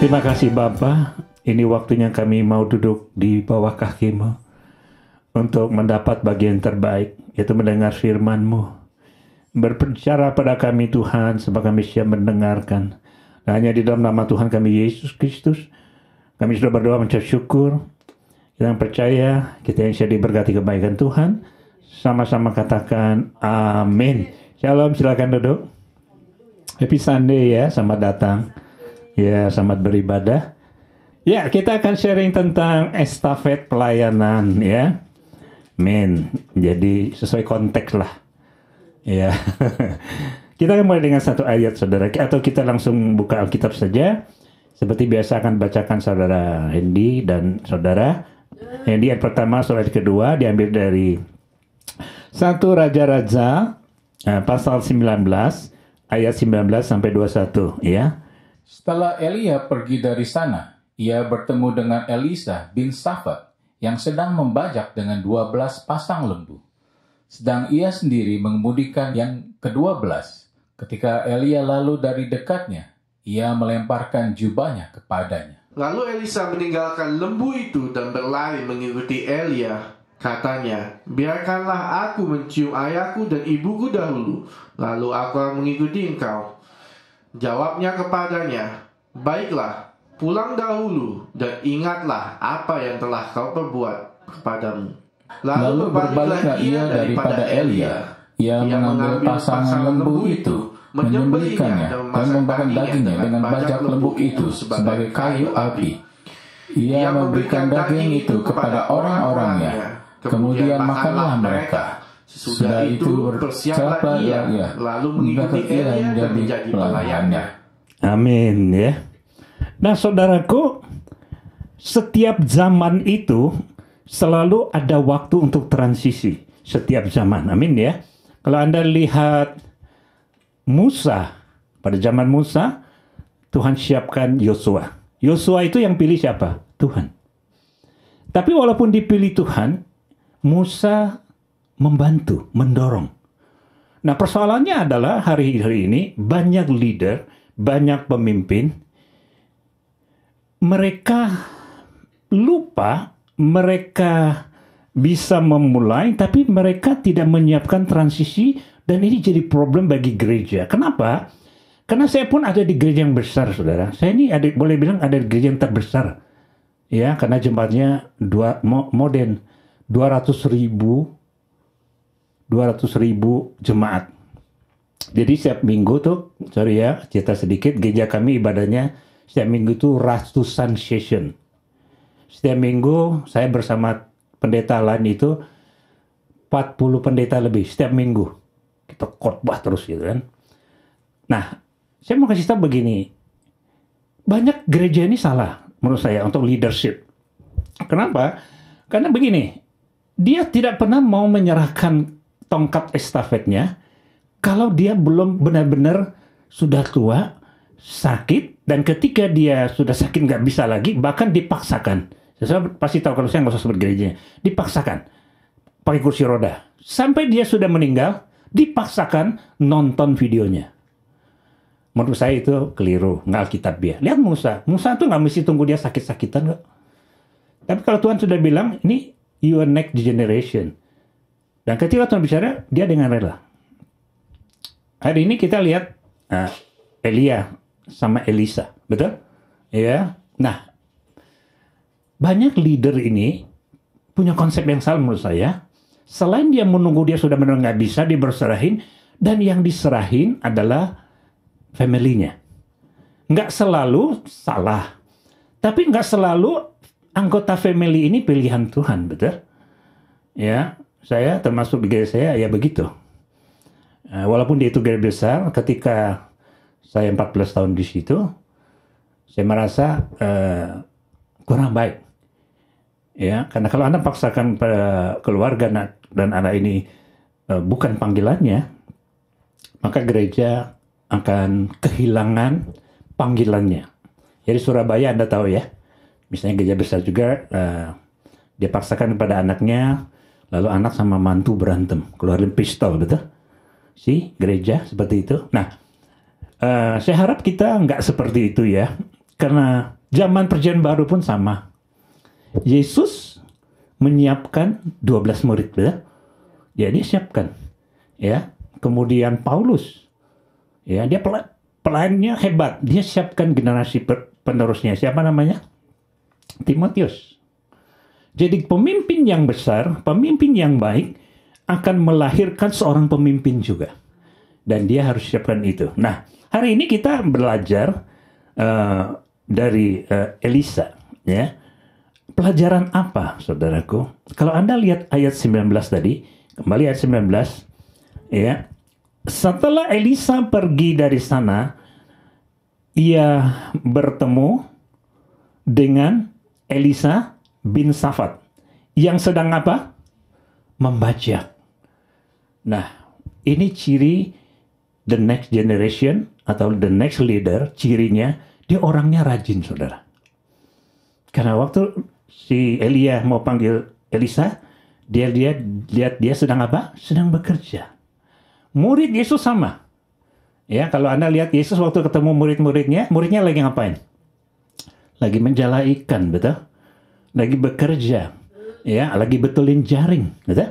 Terima kasih Bapak, ini waktunya kami mau duduk di bawah kakimu untuk mendapat bagian terbaik, yaitu mendengar firman-Mu. Berbicara pada kami Tuhan sebab kami siap mendengarkan. Dan hanya di dalam nama Tuhan kami Yesus Kristus, kami sudah berdoa mencap syukur. Kita yang percaya, kita yang siap diberkati kebaikan Tuhan. Sama-sama katakan amin. Shalom, silakan duduk. Happy Sunday ya, selamat datang. Ya, selamat beribadah. Ya, kita akan sharing tentang estafet pelayanan ya. Amin. Jadi sesuai konteks lah Iya. kita akan mulai dengan satu ayat saudara atau kita langsung buka Alkitab saja. Seperti biasa akan bacakan saudara Hendi dan saudara Hendi ayat pertama surat kedua diambil dari satu Raja-Raja eh, pasal 19 ayat 19 sampai 21 ya. Setelah Elia pergi dari sana, ia bertemu dengan Elisa bin Safat yang sedang membajak dengan 12 pasang lembu sedang ia sendiri mengemudikan yang kedua belas. Ketika Elia lalu dari dekatnya, ia melemparkan jubahnya kepadanya. Lalu Elisa meninggalkan lembu itu dan berlari mengikuti Elia. Katanya, biarkanlah aku mencium ayahku dan ibuku dahulu, lalu aku akan mengikuti engkau. Jawabnya kepadanya, baiklah, pulang dahulu dan ingatlah apa yang telah kau perbuat kepadamu. Lalu berbaliklah ia daripada Elia. Ia mengambil pasangan lembu itu, menyembelikannya dan membakar dagingnya dengan bajak lembu itu sebagai kayu api. Ia memberikan daging itu kepada orang-orangnya, kemudian makanlah mereka. Sudah itu bersiaplah ia, ia lalu mengikuti ia yang menjadi pelayannya. Amin ya. Nah saudaraku, setiap zaman itu selalu ada waktu untuk transisi setiap zaman. Amin ya. Kalau Anda lihat Musa, pada zaman Musa, Tuhan siapkan Yosua. Yosua itu yang pilih siapa? Tuhan. Tapi walaupun dipilih Tuhan, Musa membantu, mendorong. Nah persoalannya adalah hari-hari ini banyak leader, banyak pemimpin, mereka lupa mereka bisa memulai, tapi mereka tidak menyiapkan transisi dan ini jadi problem bagi gereja. Kenapa? Karena saya pun ada di gereja yang besar, saudara. Saya ini ada, boleh bilang ada di gereja yang terbesar, ya, karena jemaatnya dua modern 200 ribu 200 ribu jemaat. Jadi setiap minggu tuh, sorry ya, cerita sedikit, gereja kami ibadahnya setiap minggu tuh ratusan session setiap minggu saya bersama pendeta lain itu 40 pendeta lebih setiap minggu. Kita khotbah terus gitu kan. Nah, saya mau kasih tahu begini. Banyak gereja ini salah menurut saya untuk leadership. Kenapa? Karena begini, dia tidak pernah mau menyerahkan tongkat estafetnya kalau dia belum benar-benar sudah tua, sakit, dan ketika dia sudah sakit nggak bisa lagi, bahkan dipaksakan. Ya, saya pasti tahu kalau saya nggak usah sebut gerejanya. Dipaksakan pakai kursi roda. Sampai dia sudah meninggal, dipaksakan nonton videonya. Menurut saya itu keliru, nggak alkitab dia. Lihat Musa, Musa tuh nggak mesti tunggu dia sakit-sakitan kok. Tapi kalau Tuhan sudah bilang, ini your next generation. Dan ketika Tuhan bicara, dia dengan rela. Hari ini kita lihat uh, Elia sama Elisa, betul? Ya. Nah, banyak leader ini punya konsep yang salah menurut saya. Selain dia menunggu dia sudah benar nggak bisa, dia berserahin. Dan yang diserahin adalah familynya Nggak selalu salah. Tapi nggak selalu anggota family ini pilihan Tuhan, betul? Ya, saya termasuk di saya ya begitu. Eh, walaupun dia itu gereja besar, ketika saya 14 tahun di situ, saya merasa uh, kurang baik ya karena kalau anda paksakan pada keluarga dan anak ini e, bukan panggilannya maka gereja akan kehilangan panggilannya jadi Surabaya anda tahu ya misalnya gereja besar juga uh, dia paksakan kepada anaknya lalu anak sama mantu berantem keluarin pistol betul si gereja seperti itu nah e, saya harap kita nggak seperti itu ya karena zaman perjanjian baru pun sama Yesus menyiapkan 12 murid ya. Ya dia siapkan. Ya. Kemudian Paulus. Ya, dia pelayannya hebat. Dia siapkan generasi penerusnya. Siapa namanya? Timotius. Jadi pemimpin yang besar, pemimpin yang baik akan melahirkan seorang pemimpin juga. Dan dia harus siapkan itu. Nah, hari ini kita belajar uh, dari uh, Elisa ya pelajaran apa saudaraku? Kalau Anda lihat ayat 19 tadi, kembali ayat 19 ya. Setelah Elisa pergi dari sana, ia bertemu dengan Elisa bin Safat yang sedang apa? Membaca. Nah, ini ciri the next generation atau the next leader, cirinya dia orangnya rajin, saudara. Karena waktu si Elia mau panggil Elisa, dia dia lihat dia sedang apa? Sedang bekerja. Murid Yesus sama. Ya, kalau Anda lihat Yesus waktu ketemu murid-muridnya, muridnya lagi ngapain? Lagi menjala ikan, betul? Lagi bekerja. Ya, lagi betulin jaring, betul?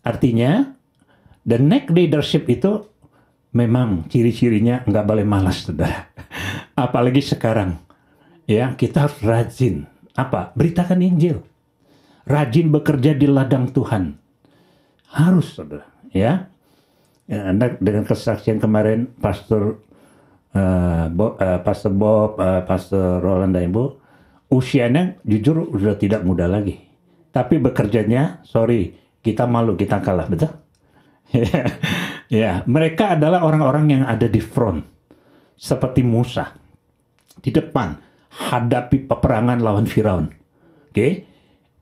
Artinya, the next leadership itu memang ciri-cirinya nggak boleh malas, saudara. Apalagi sekarang. Ya, kita harus rajin apa? Beritakan Injil. Rajin bekerja di ladang Tuhan. Harus, saudara. Ya. ya Anda dengan kesaksian kemarin Pastor uh, eh, Bob, uh, eh, Pastor Bob, uh, Pastor Roland dan Ibu, usianya jujur sudah tidak muda lagi. Tapi bekerjanya, sorry, kita malu, kita kalah, betul? ya, mereka adalah orang-orang yang ada di front, seperti Musa, di depan hadapi peperangan lawan Firaun. Oke. Okay?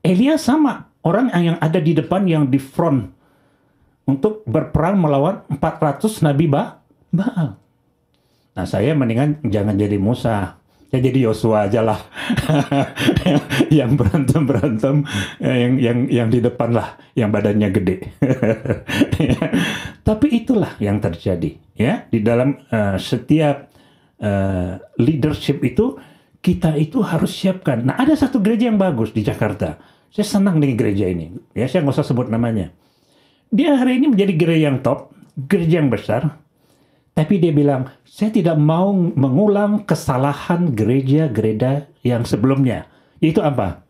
Elia sama orang yang ada di depan yang di front untuk berperang melawan 400 nabi ba Baal. Nah, saya mendingan jangan jadi Musa. Ya jadi Yosua aja lah. yang berantem-berantem eh, yang yang yang di depan lah, yang badannya gede. Tapi itulah yang terjadi ya di dalam uh, setiap uh, leadership itu kita itu harus siapkan. Nah, ada satu gereja yang bagus di Jakarta. Saya senang dengan gereja ini. Ya, saya nggak usah sebut namanya. Dia hari ini menjadi gereja yang top, gereja yang besar. Tapi dia bilang, saya tidak mau mengulang kesalahan gereja-gereja yang sebelumnya. Itu apa?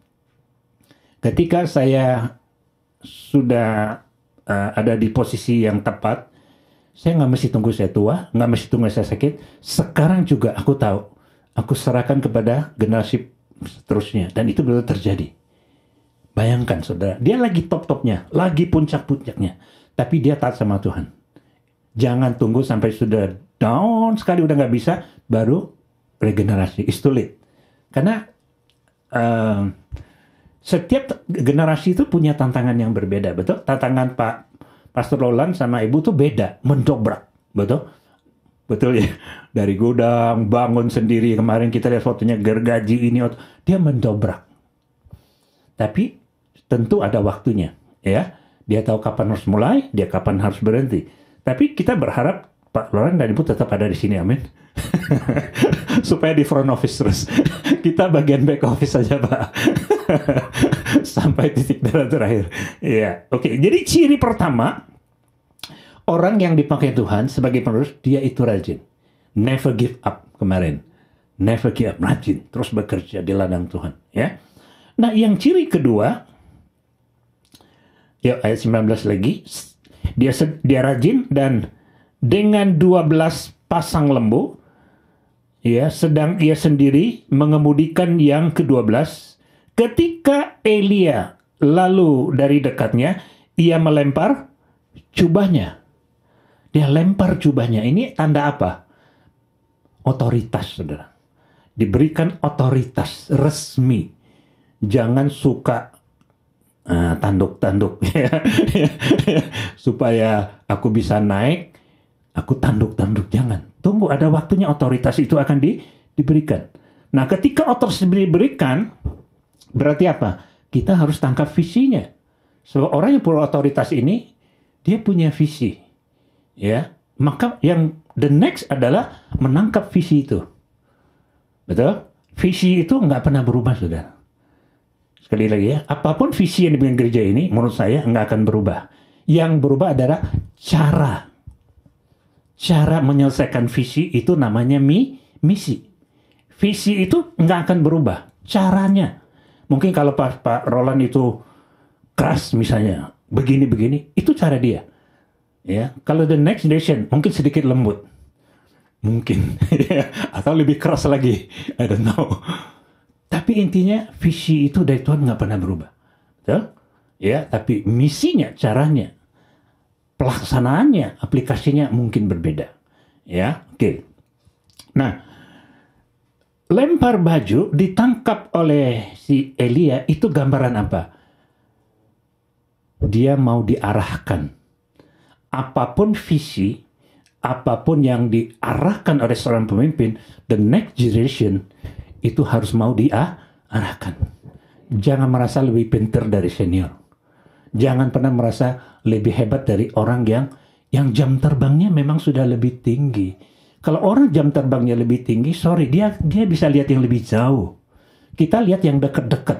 Ketika saya sudah uh, ada di posisi yang tepat, saya nggak mesti tunggu saya tua, nggak mesti tunggu saya sakit. Sekarang juga aku tahu aku serahkan kepada generasi seterusnya dan itu benar terjadi. Bayangkan saudara, dia lagi top-topnya, lagi puncak-puncaknya, tapi dia taat sama Tuhan. Jangan tunggu sampai sudah down sekali udah nggak bisa, baru regenerasi. It's too late. Karena uh, setiap generasi itu punya tantangan yang berbeda, betul? Tantangan Pak Pastor Roland sama Ibu tuh beda, mendobrak, betul? Betul ya, dari gudang bangun sendiri. Kemarin kita lihat fotonya gergaji ini, dia mendobrak. Tapi tentu ada waktunya, ya. Dia tahu kapan harus mulai, dia kapan harus berhenti. Tapi kita berharap Pak Loren dan Ibu tetap ada di sini, amin. Supaya di front office terus. kita bagian back office saja, Pak. Sampai titik darah terakhir. ya oke. Okay. Jadi ciri pertama Orang yang dipakai Tuhan sebagai penerus, dia itu rajin. Never give up kemarin. Never give up, rajin. Terus bekerja di ladang Tuhan. Ya. Nah yang ciri kedua, ya ayat 19 lagi, dia, dia rajin dan dengan 12 pasang lembu, ya sedang ia sendiri mengemudikan yang ke-12 ketika Elia lalu dari dekatnya ia melempar cubahnya. Dia lempar jubahnya. Ini tanda apa? Otoritas, saudara. Diberikan otoritas resmi. Jangan suka tanduk eh, tanduk-tanduk. Ya. Supaya aku bisa naik, aku tanduk-tanduk. Jangan. Tunggu, ada waktunya otoritas itu akan di, diberikan. Nah, ketika otoritas diberikan, berarti apa? Kita harus tangkap visinya. Sebab orang yang punya otoritas ini, dia punya visi ya maka yang the next adalah menangkap visi itu betul visi itu nggak pernah berubah sudah sekali lagi ya apapun visi yang dibikin gereja ini menurut saya nggak akan berubah yang berubah adalah cara cara menyelesaikan visi itu namanya mi misi visi itu nggak akan berubah caranya mungkin kalau Pak, Pak Roland itu keras misalnya begini begini itu cara dia Ya, kalau the next generation mungkin sedikit lembut, mungkin atau lebih keras lagi, I don't know. Tapi intinya visi itu dari Tuhan nggak pernah berubah, Betul? ya. Tapi misinya, caranya, pelaksanaannya, aplikasinya mungkin berbeda, ya. Oke. Okay. Nah, lempar baju ditangkap oleh si Elia itu gambaran apa? Dia mau diarahkan apapun visi, apapun yang diarahkan oleh seorang pemimpin, the next generation itu harus mau diarahkan. Jangan merasa lebih pinter dari senior. Jangan pernah merasa lebih hebat dari orang yang yang jam terbangnya memang sudah lebih tinggi. Kalau orang jam terbangnya lebih tinggi, sorry dia dia bisa lihat yang lebih jauh. Kita lihat yang dekat-dekat,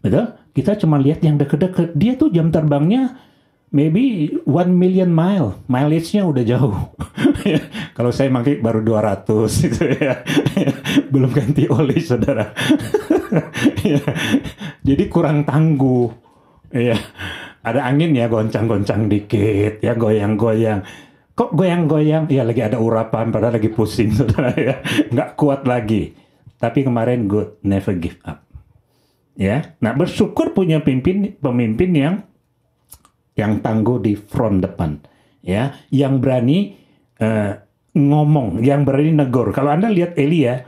betul? Kita cuma lihat yang dekat-dekat. Dia tuh jam terbangnya maybe one million mile. Mileage-nya udah jauh. Kalau saya pakai baru 200 gitu ya. Belum ganti oli, Saudara. Ya. Jadi kurang tangguh. Iya. Ada angin ya goncang-goncang dikit ya goyang-goyang. Kok goyang-goyang? Ya lagi ada urapan padahal lagi pusing Saudara ya. Nggak kuat lagi. Tapi kemarin good never give up. Ya. Nah, bersyukur punya pimpin pemimpin yang yang tangguh di front depan, ya, yang berani uh, ngomong, yang berani negur. Kalau anda lihat Elia,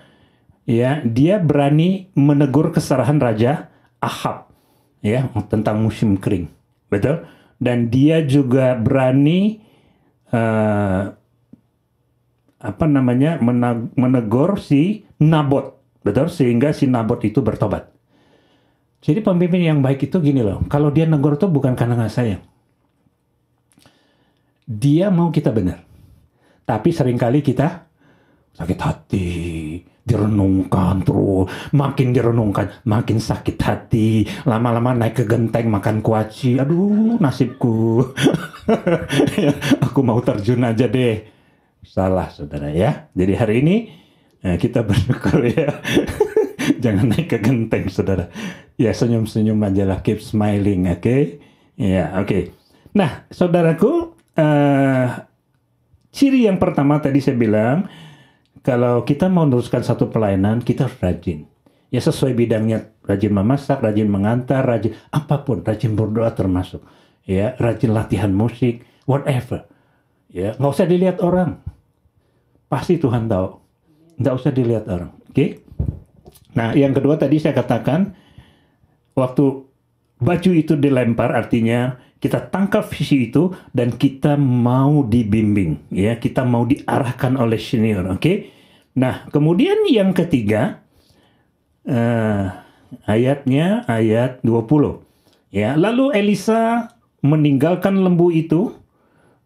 ya, dia berani menegur kesalahan raja Ahab, ya, tentang musim kering, betul. Dan dia juga berani uh, apa namanya menegur si Nabot, betul, sehingga si Nabot itu bertobat. Jadi pemimpin yang baik itu gini loh, kalau dia negur itu bukan karena nggak sayang, dia mau kita benar. Tapi seringkali kita sakit hati, direnungkan terus, makin direnungkan, makin sakit hati, lama-lama naik ke genteng makan kuaci, aduh nasibku, ya, aku mau terjun aja deh. Salah saudara ya, jadi hari ini eh, kita bersyukur ya, jangan naik ke genteng saudara. Ya senyum-senyum aja lah, keep smiling, oke? Okay? Ya oke. Okay. Nah saudaraku, uh, ciri yang pertama tadi saya bilang kalau kita mau meneruskan satu pelayanan kita harus rajin ya sesuai bidangnya rajin memasak rajin mengantar rajin apapun rajin berdoa termasuk ya rajin latihan musik whatever ya nggak usah dilihat orang pasti Tuhan tahu nggak usah dilihat orang oke okay? nah yang kedua tadi saya katakan waktu baju itu dilempar artinya kita tangkap visi itu dan kita mau dibimbing ya kita mau diarahkan oleh senior oke okay? nah kemudian yang ketiga uh, ayatnya ayat 20 ya lalu Elisa meninggalkan lembu itu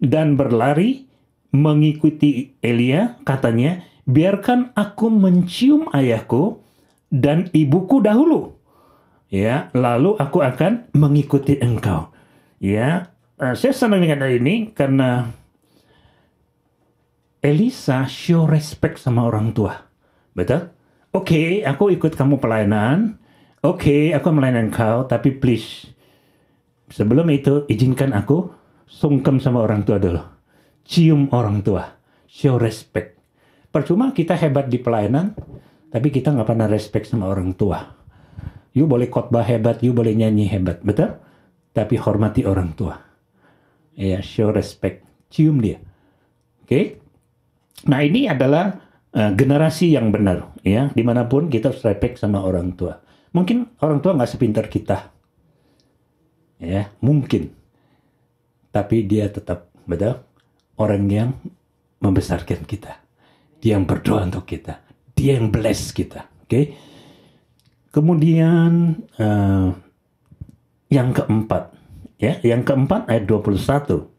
dan berlari mengikuti Elia katanya biarkan aku mencium ayahku dan ibuku dahulu ya lalu aku akan mengikuti engkau Ya, uh, saya senang dengan hal ini karena Elisa show respect sama orang tua. Betul? Oke, okay, aku ikut kamu pelayanan. Oke, okay, aku melayani kau, tapi please sebelum itu izinkan aku sungkem sama orang tua dulu. Cium orang tua, show respect. Percuma kita hebat di pelayanan, tapi kita nggak pernah respect sama orang tua. You boleh khotbah hebat, you boleh nyanyi hebat, betul? tapi hormati orang tua. Ya, show respect, cium dia. Oke. Okay? Nah, ini adalah uh, generasi yang benar ya, dimanapun kita harus respect sama orang tua. Mungkin orang tua nggak sepintar kita. Ya, mungkin. Tapi dia tetap betul orang yang membesarkan kita. Dia yang berdoa untuk kita. Dia yang bless kita. Oke. Okay? Kemudian uh, yang keempat, ya, yang keempat ayat 21.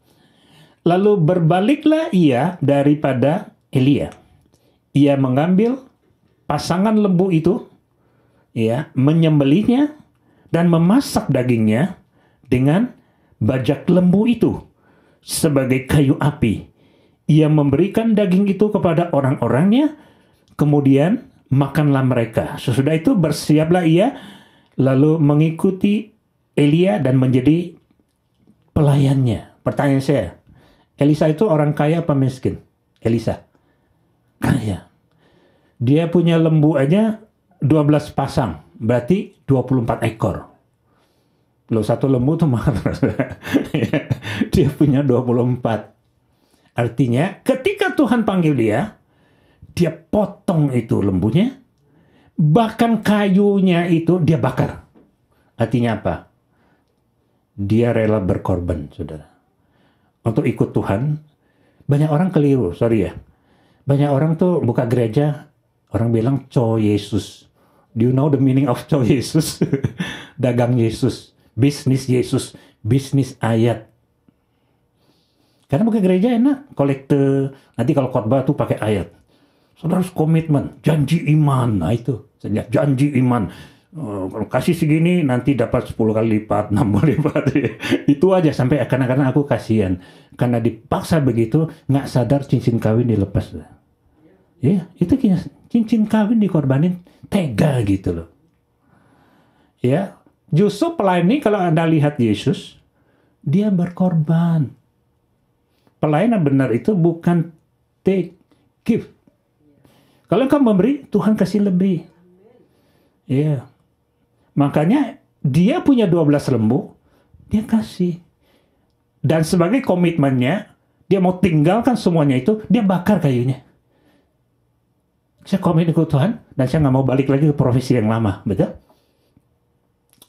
Lalu berbaliklah ia daripada Elia. Ia mengambil pasangan lembu itu, ya, menyembelihnya dan memasak dagingnya dengan bajak lembu itu sebagai kayu api. Ia memberikan daging itu kepada orang-orangnya, kemudian makanlah mereka. Sesudah itu bersiaplah ia lalu mengikuti Elia dan menjadi pelayannya. Pertanyaan saya, Elisa itu orang kaya apa miskin? Elisa. Kaya. Dia punya lembu aja 12 pasang, berarti 24 ekor. Lo satu lembu tuh mahal. dia punya 24. Artinya ketika Tuhan panggil dia, dia potong itu lembunya, bahkan kayunya itu dia bakar. Artinya apa? dia rela berkorban, saudara. Untuk ikut Tuhan, banyak orang keliru, sorry ya. Banyak orang tuh buka gereja, orang bilang co Yesus. Do you know the meaning of co Yesus? Dagang Yesus, bisnis Yesus, bisnis ayat. Karena buka gereja enak, kolekte, nanti kalau khotbah tuh pakai ayat. Saudara harus komitmen, janji iman, nah itu. Janji iman, Oh, kalau kasih segini nanti dapat 10 kali lipat, 6 kali lipat. itu aja sampai kadang-kadang aku kasihan. Karena dipaksa begitu, nggak sadar cincin kawin dilepas. Ya, yeah, itu cincin kawin dikorbanin tega gitu loh. Ya, justru pelayan ini kalau Anda lihat Yesus, dia berkorban. Pelayanan benar itu bukan take, give. Kalau kamu memberi, Tuhan kasih lebih. Ya. Yeah Makanya dia punya 12 lembu, dia kasih. Dan sebagai komitmennya, dia mau tinggalkan semuanya itu, dia bakar kayunya. Saya komit ikut Tuhan, dan saya nggak mau balik lagi ke profesi yang lama, betul?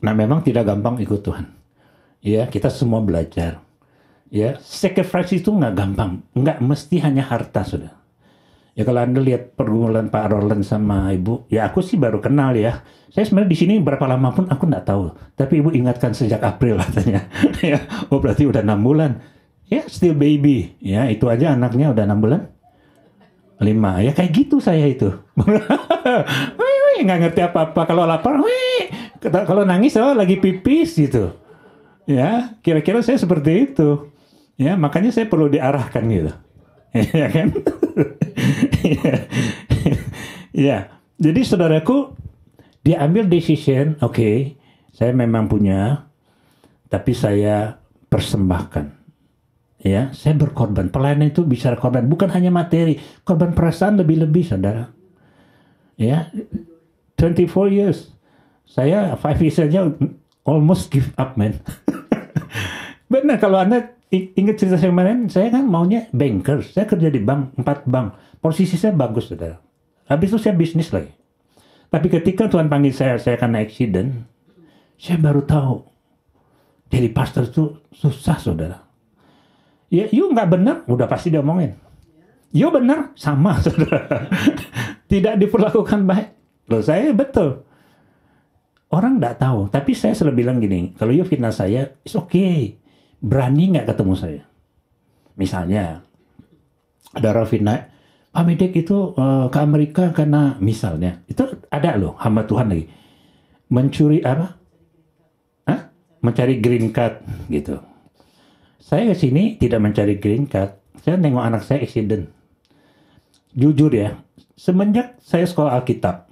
Nah memang tidak gampang ikut Tuhan. Ya, kita semua belajar. Ya, sacrifice itu nggak gampang. Nggak mesti hanya harta, sudah. Ya kalau Anda lihat pergumulan Pak Roland sama Ibu, ya aku sih baru kenal ya. Saya sebenarnya di sini berapa lama pun aku nggak tahu. Tapi Ibu ingatkan sejak April katanya. ya, oh berarti udah enam bulan. Ya still baby. Ya itu aja anaknya udah enam bulan. Lima. Ya kayak gitu saya itu. nggak ngerti apa-apa. Kalau lapar, wih. Kalau nangis, oh lagi pipis gitu. Ya, kira-kira saya seperti itu. Ya, makanya saya perlu diarahkan gitu ya kan? ya. Jadi saudaraku diambil decision, oke, okay, saya memang punya, tapi saya persembahkan. Ya, saya berkorban. Pelayanan itu bisa korban, bukan hanya materi, korban perasaan lebih-lebih, saudara. Ya, 24 years. Saya five years saja almost give up, man. Benar kalau Anda ingat cerita saya kemarin, saya kan maunya banker. Saya kerja di bank, empat bank. Posisi saya bagus, saudara. Habis itu saya bisnis lagi. Tapi ketika Tuhan panggil saya, saya karena accident, saya baru tahu. Jadi pastor itu susah, saudara. Ya, you nggak benar, udah pasti dia omongin. You benar, sama, saudara. Tidak diperlakukan baik. Loh, saya betul. Orang nggak tahu, tapi saya selalu bilang gini, kalau you fitnah saya, it's okay berani nggak ketemu saya? Misalnya, ada Rafina, Pak Medek itu uh, ke Amerika karena misalnya, itu ada loh hamba Tuhan lagi. Mencuri apa? Hah? Mencari green card gitu. Saya ke sini tidak mencari green card, saya nengok anak saya accident. Jujur ya, semenjak saya sekolah Alkitab,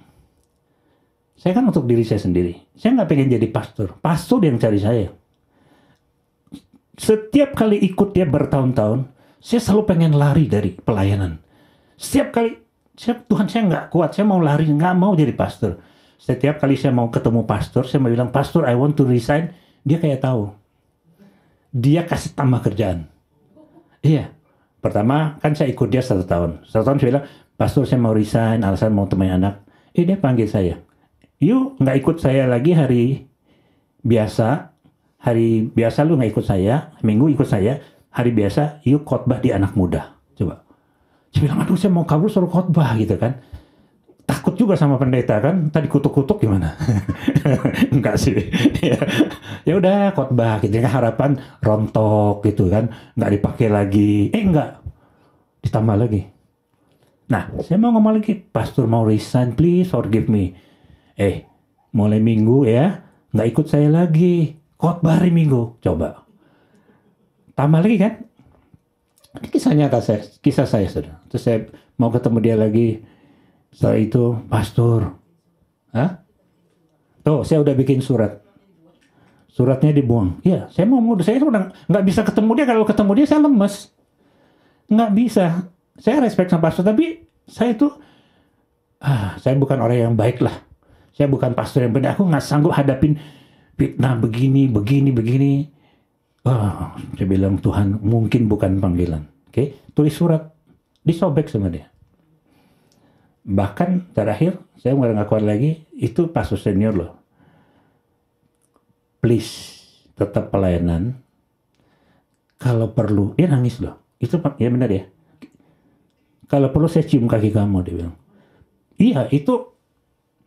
saya kan untuk diri saya sendiri. Saya nggak pengen jadi pastor. Pastor yang cari saya setiap kali ikut dia bertahun-tahun, saya selalu pengen lari dari pelayanan. Setiap kali, saya, Tuhan saya nggak kuat, saya mau lari, nggak mau jadi pastor. Setiap kali saya mau ketemu pastor, saya mau bilang, pastor I want to resign, dia kayak tahu. Dia kasih tambah kerjaan. Iya. Pertama, kan saya ikut dia satu tahun. Satu tahun saya bilang, pastor saya mau resign, alasan mau temui anak. Eh, dia panggil saya. Yuk, nggak ikut saya lagi hari biasa, hari biasa lu nggak ikut saya, minggu ikut saya, hari biasa yuk khotbah di anak muda. Coba. Saya bilang, aduh saya mau kabur suruh khotbah gitu kan. Takut juga sama pendeta kan, tadi kutuk-kutuk gimana? Enggak sih. Ya, ya udah khotbah gitu kan harapan rontok gitu kan, nggak dipakai lagi. Eh enggak. Ditambah lagi. Nah, saya mau ngomong lagi, Pastor mau resign, please forgive me. Eh, mulai minggu ya, nggak ikut saya lagi khotbah hari Minggu. Coba. Tambah lagi kan? Ini kisah nyata saya, kisah saya sudah. Terus saya mau ketemu dia lagi. Setelah itu, pastor. Hah? Tuh, saya udah bikin surat. Suratnya dibuang. Iya, saya mau, saya sudah nggak bisa ketemu dia. Kalau ketemu dia, saya lemes. Nggak bisa. Saya respect sama pastor, tapi saya itu, ah, saya bukan orang yang baik lah. Saya bukan pastor yang benar. Aku nggak sanggup hadapin fitnah begini, begini, begini. Oh, saya bilang Tuhan mungkin bukan panggilan. Oke, okay? tulis surat, disobek sama dia. Bahkan terakhir saya nggak ngakuin lagi, itu pasus senior loh. Please tetap pelayanan. Kalau perlu, dia nangis loh. Itu ya benar ya. Kalau perlu saya cium kaki kamu dia bilang. Iya itu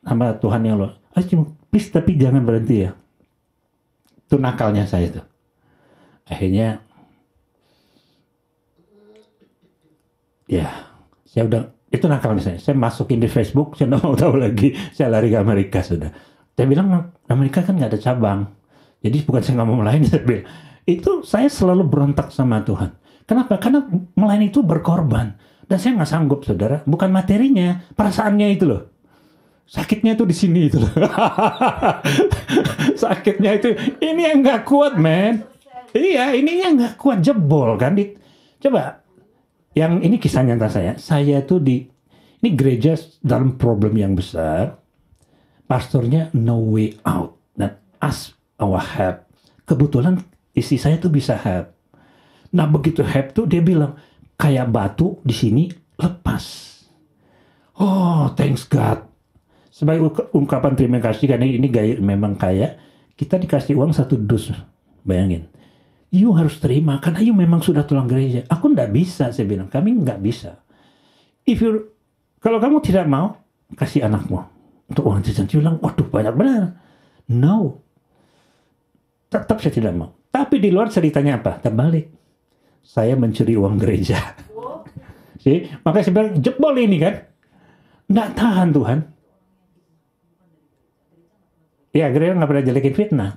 sama Tuhan yang loh. Ayo cium, please tapi jangan berhenti ya itu nakalnya saya itu akhirnya ya saya udah itu nakalnya saya saya masukin di Facebook saya nggak mau tahu lagi saya lari ke Amerika sudah saya bilang Amerika kan nggak ada cabang jadi bukan saya nggak mau melayani saya bilang itu saya selalu berontak sama Tuhan kenapa karena melayani itu berkorban dan saya nggak sanggup saudara bukan materinya perasaannya itu loh sakitnya itu di sini itu sakitnya itu ini yang nggak kuat men iya ini yang nggak kuat jebol kan di, coba yang ini kisah nyata saya saya tuh di ini gereja dalam problem yang besar pastornya no way out dan ask our help kebetulan istri saya tuh bisa help nah begitu help tuh dia bilang kayak batu di sini lepas oh thanks God sebagai ungkapan terima kasih karena ini gaya, memang kaya kita dikasih uang satu dus bayangin you harus terima karena you memang sudah tulang gereja aku nggak bisa saya bilang kami nggak bisa if you kalau kamu tidak mau kasih anakmu untuk uang jajan you bilang waduh banyak benar no tetap saya tidak mau tapi di luar ceritanya apa terbalik saya mencuri uang gereja sih oh. makanya saya bilang jebol ini kan nggak tahan Tuhan Ya gereja nggak pernah jelekin fitnah.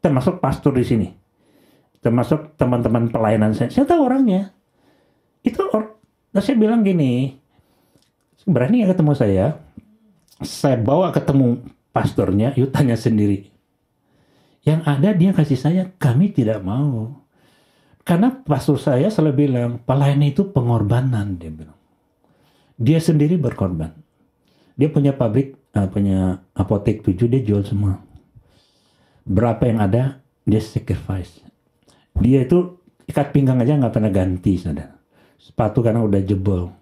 Termasuk pastor di sini. Termasuk teman-teman pelayanan saya. Saya tahu orangnya. Itu or nah, saya bilang gini. Berani ya ketemu saya. Saya bawa ketemu pastornya. Yuk tanya sendiri. Yang ada dia kasih saya. Kami tidak mau. Karena pastor saya selalu bilang. Pelayanan itu pengorbanan. Dia bilang. Dia sendiri berkorban. Dia punya pabrik Nah, punya apotek tujuh dia jual semua berapa yang ada dia sacrifice dia itu ikat pinggang aja nggak pernah ganti saudara sepatu karena udah jebol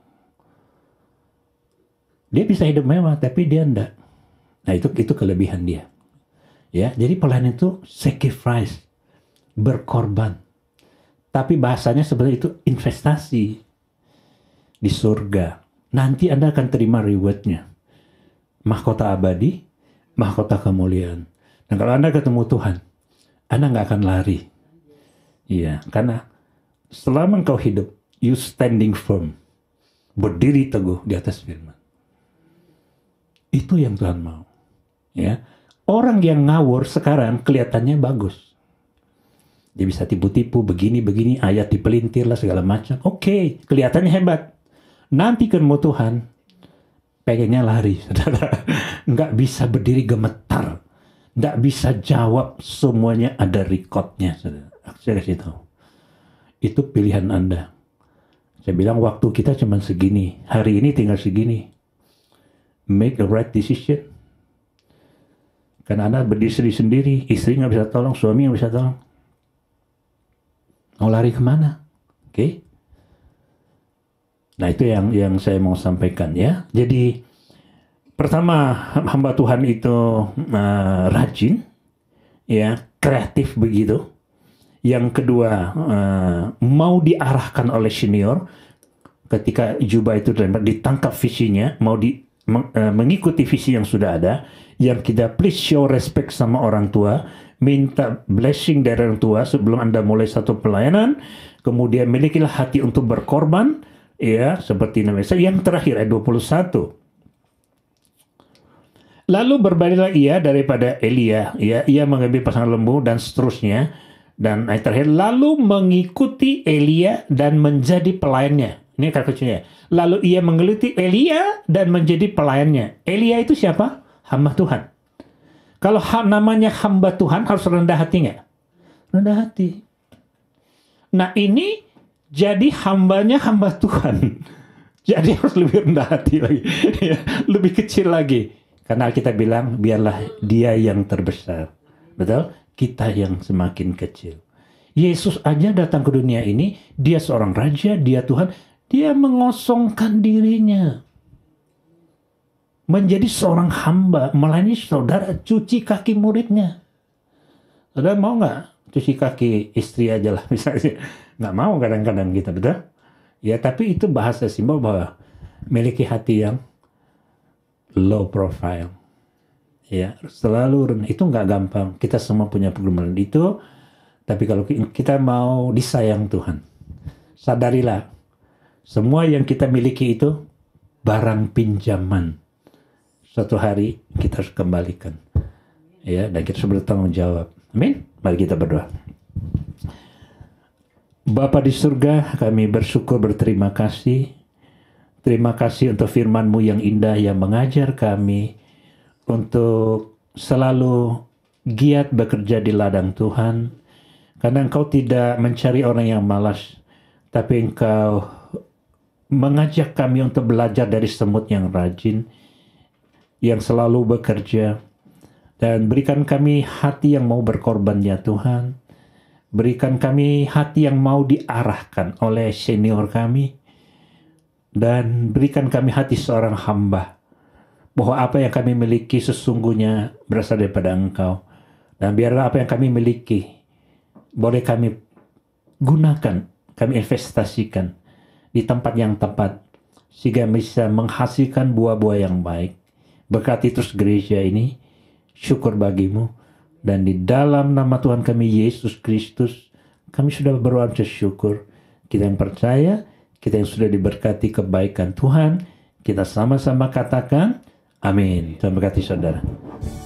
dia bisa hidup mewah tapi dia enggak nah itu itu kelebihan dia ya jadi pelayan itu sacrifice berkorban tapi bahasanya sebenarnya itu investasi di surga nanti anda akan terima rewardnya mahkota abadi, mahkota kemuliaan. Dan kalau Anda ketemu Tuhan, Anda nggak akan lari. Iya, karena selama engkau hidup, you standing firm. Berdiri teguh di atas firman. Itu yang Tuhan mau. Ya, orang yang ngawur sekarang kelihatannya bagus. Dia bisa tipu-tipu begini-begini ayat dipelintir lah segala macam. Oke, okay, kelihatannya hebat. Nanti ketemu Tuhan, pengennya lari, saudara. Nggak bisa berdiri gemetar. Nggak bisa jawab, semuanya ada recordnya, saudara. Saya kasih tahu. Itu pilihan Anda. Saya bilang waktu kita cuma segini. Hari ini tinggal segini. Make a right decision. Karena Anda berdiri sendiri, istri nggak bisa tolong, suami nggak bisa tolong. Mau lari kemana? Oke. Okay? Nah itu yang yang saya mau sampaikan ya. Jadi pertama hamba Tuhan itu uh, rajin, ya kreatif begitu. Yang kedua uh, mau diarahkan oleh senior. Ketika jubah itu ditangkap visinya, mau di eh, mengikuti visi yang sudah ada. Yang kita please show respect sama orang tua, minta blessing dari orang tua sebelum anda mulai satu pelayanan. Kemudian milikilah hati untuk berkorban ya seperti namanya yang terakhir ayat 21 Lalu berbalilah ia daripada Elia, ya, ia mengambil pasangan lembu dan seterusnya. Dan ayat terakhir, lalu mengikuti Elia dan menjadi pelayannya. Ini kata kuncinya. Lalu ia mengikuti Elia dan menjadi pelayannya. Elia itu siapa? Hamba Tuhan. Kalau namanya hamba Tuhan harus rendah hatinya, Rendah hati. Nah ini jadi hambanya hamba Tuhan. Jadi harus lebih rendah hati lagi. Ya, lebih kecil lagi. Karena kita bilang biarlah dia yang terbesar. Betul? Kita yang semakin kecil. Yesus aja datang ke dunia ini, dia seorang raja, dia Tuhan, dia mengosongkan dirinya menjadi seorang hamba, melayani saudara, cuci kaki muridnya. Saudara mau nggak cuci kaki istri aja lah misalnya nggak mau kadang-kadang gitu betul ya tapi itu bahasa simbol bahwa memiliki hati yang low profile ya selalu rendah itu nggak gampang kita semua punya pergumulan itu tapi kalau kita mau disayang Tuhan sadarilah semua yang kita miliki itu barang pinjaman satu hari kita harus kembalikan ya dan kita harus bertanggung jawab amin mari kita berdoa Bapa di surga, kami bersyukur berterima kasih. Terima kasih untuk firman-Mu yang indah yang mengajar kami untuk selalu giat bekerja di ladang Tuhan. Karena Engkau tidak mencari orang yang malas, tapi Engkau mengajak kami untuk belajar dari semut yang rajin, yang selalu bekerja, dan berikan kami hati yang mau berkorban ya Tuhan Berikan kami hati yang mau diarahkan oleh senior kami. Dan berikan kami hati seorang hamba. Bahwa apa yang kami miliki sesungguhnya berasal daripada engkau. Dan biarlah apa yang kami miliki boleh kami gunakan, kami investasikan di tempat yang tepat sehingga bisa menghasilkan buah-buah yang baik. Berkati terus gereja ini, syukur bagimu. Dan di dalam nama Tuhan kami Yesus Kristus, kami sudah berdoa syukur. Kita yang percaya, kita yang sudah diberkati kebaikan Tuhan, kita sama-sama katakan, amin. terima kasih saudara.